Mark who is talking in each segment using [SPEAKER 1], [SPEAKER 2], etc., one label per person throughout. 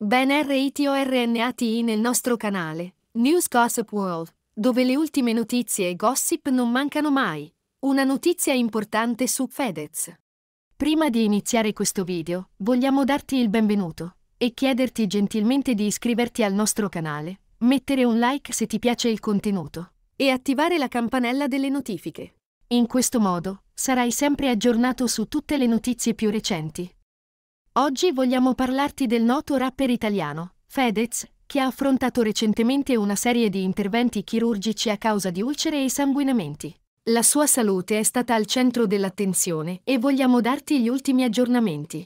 [SPEAKER 1] Ben RITORNATI nel nostro canale, News Gossip World, dove le ultime notizie e gossip non mancano mai. Una notizia importante su Fedez. Prima di iniziare questo video, vogliamo darti il benvenuto e chiederti gentilmente di iscriverti al nostro canale, mettere un like se ti piace il contenuto e attivare la campanella delle notifiche. In questo modo, sarai sempre aggiornato su tutte le notizie più recenti Oggi vogliamo parlarti del noto rapper italiano, Fedez, che ha affrontato recentemente una serie di interventi chirurgici a causa di ulcere e sanguinamenti. La sua salute è stata al centro dell'attenzione e vogliamo darti gli ultimi aggiornamenti.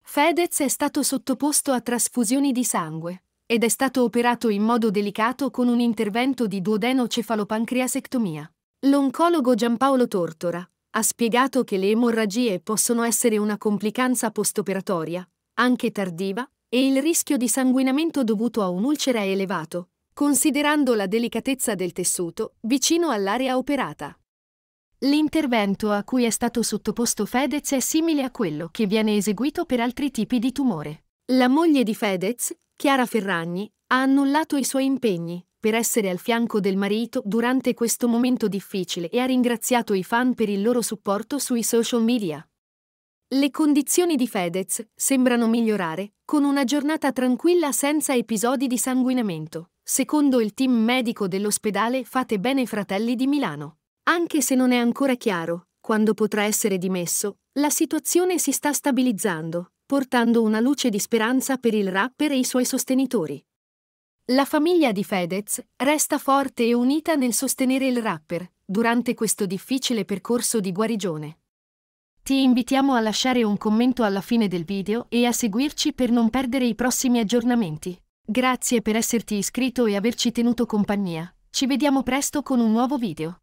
[SPEAKER 1] Fedez è stato sottoposto a trasfusioni di sangue ed è stato operato in modo delicato con un intervento di duodenocefalopancreasectomia. L'oncologo Giampaolo Tortora ha spiegato che le emorragie possono essere una complicanza postoperatoria, anche tardiva, e il rischio di sanguinamento dovuto a un'ulcera è elevato, considerando la delicatezza del tessuto vicino all'area operata. L'intervento a cui è stato sottoposto Fedez è simile a quello che viene eseguito per altri tipi di tumore. La moglie di Fedez, Chiara Ferragni, ha annullato i suoi impegni per essere al fianco del marito durante questo momento difficile e ha ringraziato i fan per il loro supporto sui social media. Le condizioni di Fedez sembrano migliorare, con una giornata tranquilla senza episodi di sanguinamento, secondo il team medico dell'ospedale Fate Bene Fratelli di Milano. Anche se non è ancora chiaro quando potrà essere dimesso, la situazione si sta stabilizzando, portando una luce di speranza per il rapper e i suoi sostenitori. La famiglia di Fedez resta forte e unita nel sostenere il rapper durante questo difficile percorso di guarigione. Ti invitiamo a lasciare un commento alla fine del video e a seguirci per non perdere i prossimi aggiornamenti. Grazie per esserti iscritto e averci tenuto compagnia. Ci vediamo presto con un nuovo video.